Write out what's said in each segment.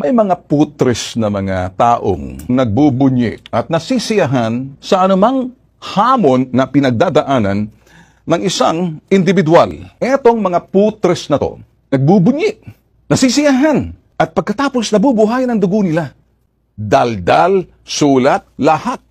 may mga putres na mga taong nagbubunyi at nasisiyahan sa anumang hamon na pinagdadaanan ng isang individual. Etong mga putres na to, nagbubunyi, nasisiyahan, at pagkatapos nabubuhay ng dugo nila. Daldal, sulat, lahat.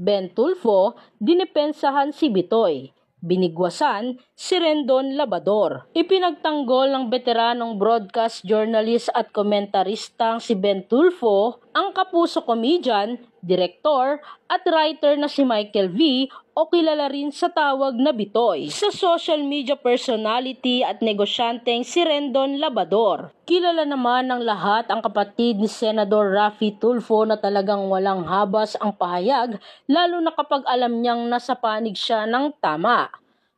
Bentulfo, Tulfo, dinipensahan si Bitoy Binigwasan si Rendon Labador. Ipinagtanggol ng veteranong broadcast journalist at komentaristang si Ben Tulfo ang kapuso comedian direktor at writer na si Michael V o kilala rin sa tawag na Bitoy sa social media personality at negosyanteng si Rendon Labador. Kilala naman ng lahat ang kapatid ni Senador Rafi Tulfo na talagang walang habas ang pahayag lalo na kapag alam niyang nasa panig siya ng tama.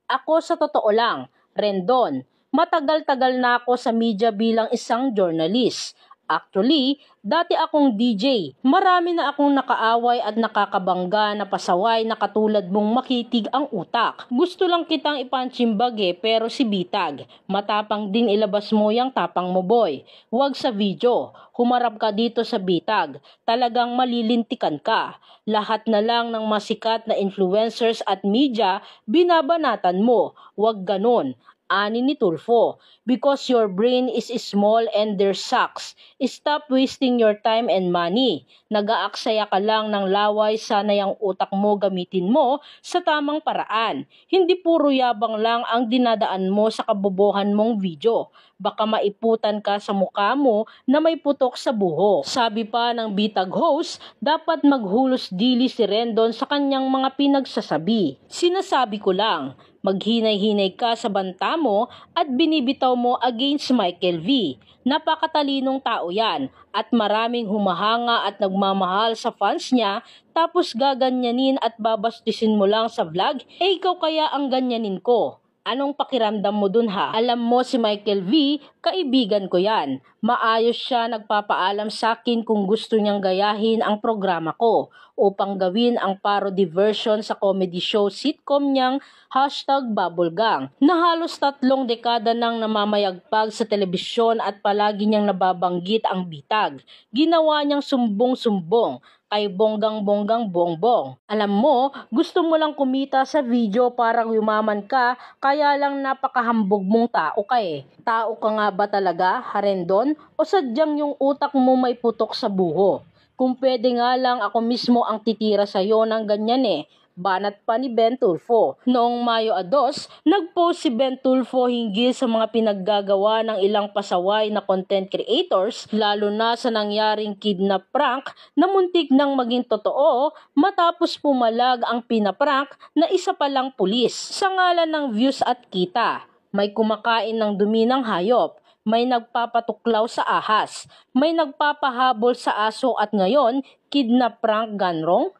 Ako sa totoo lang, Rendon, matagal-tagal na ako sa media bilang isang journalist Actually, dati akong DJ. Marami na akong nakaaway at nakakabangga na pasaway na katulad mong makitig ang utak. Gusto lang kitang ipansimbag eh, pero si Bitag. Matapang din ilabas mo yung tapang mo boy. Huwag sa video. Humarap ka dito sa Bitag. Talagang malilintikan ka. Lahat na lang ng masikat na influencers at media, binabanatan mo. Huwag ganon ani ni Tulfo, because your brain is small and there sucks. Stop wasting your time and money. Nagaaksaya ka lang ng laway, sana yung utak mo gamitin mo sa tamang paraan. Hindi puro yabang lang ang dinadaan mo sa kabobohan mong video. Baka maiputan ka sa mukha mo na may putok sa buho. Sabi pa ng bitag host, dapat maghulos dili si Rendon sa kanyang mga pinagsasabi. Sinasabi ko lang, Maghinay-hinay ka sa banta mo at binibitaw mo against Michael V. Napakatalinong tao yan at maraming humahanga at nagmamahal sa fans niya tapos gaganyanin at babastisin mo lang sa vlog, eh ikaw kaya ang ganyanin ko. Anong pakiramdam mo dun ha? Alam mo si Michael V, kaibigan ko yan. Maayos siya nagpapaalam sa akin kung gusto niyang gayahin ang programa ko upang gawin ang parody version sa comedy show sitcom niyang hashtag Bubblegang na halos tatlong dekada nang namamayagpag sa telebisyon at palagi niyang nababanggit ang bitag. Ginawa niyang sumbong-sumbong kay Bonggang Bonggang Bongbong. Alam mo, gusto mo lang kumita sa video para yumaman ka, kaya lang napakahambog mong tao ka eh. Tao ka nga ba talaga, Harendon? O sadyang yung utak mo may putok sa buho? Kung pwede nga lang ako mismo ang titira sa'yo ng ganyan eh banat pa ni Ben Tulfo. Noong Mayo 2, nagpost si Ben Tulfo hinggil sa mga pinaggagawa ng ilang pasaway na content creators lalo na sa nangyaring kidnap prank na muntik nang maging totoo matapos pumalag ang pinaprank na isa palang pulis sa ngalan ng views at kita. May kumakain ng dumi ng hayop, may nagpapatuklaw sa ahas, may nagpapahabol sa aso at ngayon kidnap prank ganrong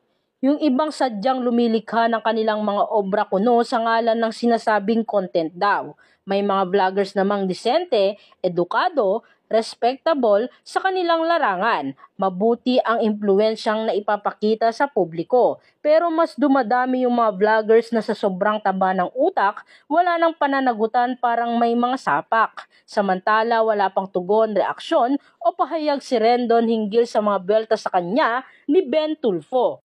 yung ibang sadyang lumilikha ng kanilang mga obra kuno sa ngalan ng sinasabing content daw. May mga vloggers namang disente, edukado, respectable sa kanilang larangan. Mabuti ang impluensyang na ipapakita sa publiko. Pero mas dumadami yung mga vloggers na sa sobrang taba ng utak, wala nang pananagutan parang may mga sapak. Samantala wala pang tugon, reaksyon o pahayag si Rendon hinggil sa mga belta sa kanya ni Ben Tulfo.